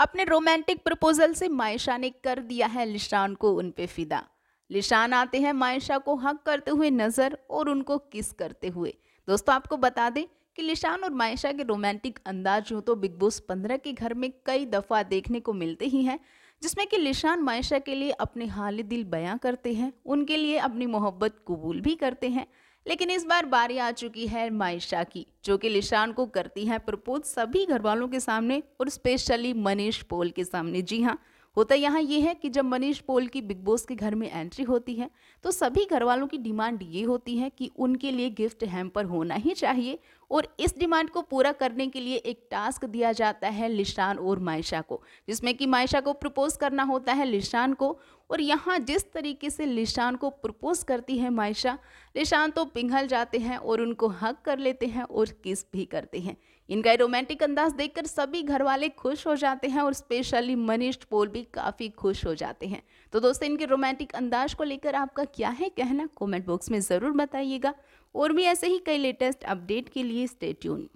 अपने romantic proposal से मायशा ने कर दिया है लिशान को उन पे फिदा लिशान आते हैं मायशा को हक करते हुए नज़र और उनको किस करते हुए दोस्तों आपको बता दें कि लिशान और मायशा के रोमांटिक अंदाज यूँ तो बिग बॉस पंद्रह के घर में कई दफ़ा देखने को मिलते ही हैं जिसमें कि लिशान मायशा के लिए अपने हाल दिल बयां करते हैं उनके लिए अपनी मोहब्बत कबूल भी करते हैं लेकिन इस बार बारी आ चुकी है मायशा की जो कि लिशान को करती है प्रपोज सभी घर वालों के सामने और स्पेशली मनीष पोल के सामने जी हाँ होता यहाँ ये है कि जब मनीष पोल की बिग बॉस के घर में एंट्री होती है तो सभी घर वालों की डिमांड ये होती है कि उनके लिए गिफ्ट हैम्पर होना ही चाहिए और इस डिमांड को पूरा करने के लिए एक टास्क दिया जाता है लिशान और मायशा को जिसमें कि मायशा को प्रपोज करना होता है लिशान को और यहाँ जिस तरीके से लिशान को प्रपोज करती है मायशा लिशान तो पिघल जाते हैं और उनको हक कर लेते हैं और किस भी करते हैं इनका रोमांटिक अंदाज देखकर सभी घर वाले खुश हो जाते हैं और स्पेशली मनीष पोल भी काफ़ी खुश हो जाते हैं तो दोस्तों इनके रोमांटिक अंदाज को लेकर आपका क्या है कहना कमेंट बॉक्स में ज़रूर बताइएगा और भी ऐसे ही कई लेटेस्ट अपडेट के लिए स्टेट्यून